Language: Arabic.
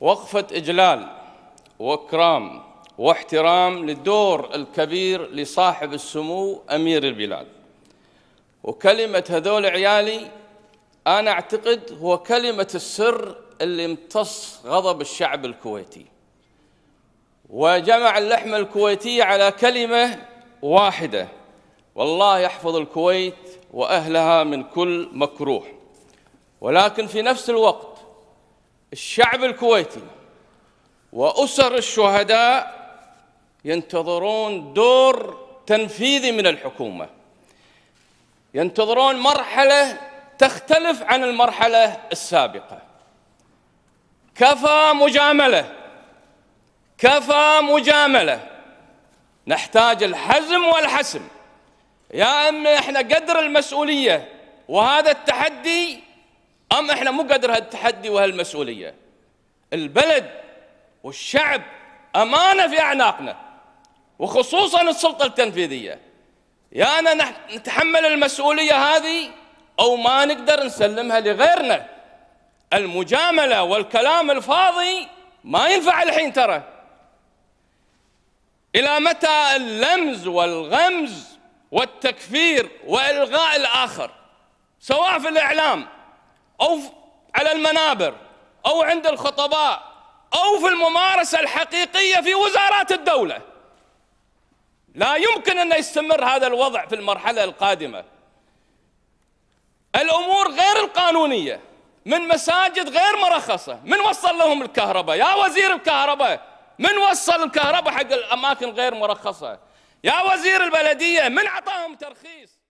وقفة إجلال وإكرام واحترام للدور الكبير لصاحب السمو أمير البلاد وكلمة هذول عيالي أنا أعتقد هو كلمة السر اللي امتص غضب الشعب الكويتي وجمع اللحمة الكويتية على كلمة واحدة والله يحفظ الكويت وأهلها من كل مكروه ولكن في نفس الوقت الشعب الكويتي واسر الشهداء ينتظرون دور تنفيذي من الحكومه ينتظرون مرحله تختلف عن المرحله السابقه كفى مجامله كفى مجامله نحتاج الحزم والحسم يا اما احنا قدر المسؤوليه وهذا التحدي أم إحنا مو قدر هالتحدي وهالمسؤولية البلد والشعب أمانة في أعناقنا وخصوصا السلطة التنفيذية يا أنا نتحمل المسؤولية هذه أو ما نقدر نسلمها لغيرنا المجاملة والكلام الفاضي ما ينفع الحين ترى إلى متى اللمز والغمز والتكفير وإلغاء الآخر سواء في الإعلام أو على المنابر أو عند الخطباء أو في الممارسة الحقيقية في وزارات الدولة لا يمكن أن يستمر هذا الوضع في المرحلة القادمة الأمور غير القانونية من مساجد غير مرخصة من وصل لهم الكهرباء يا وزير الكهرباء من وصل الكهرباء حق الأماكن غير مرخصة يا وزير البلدية من أعطاهم ترخيص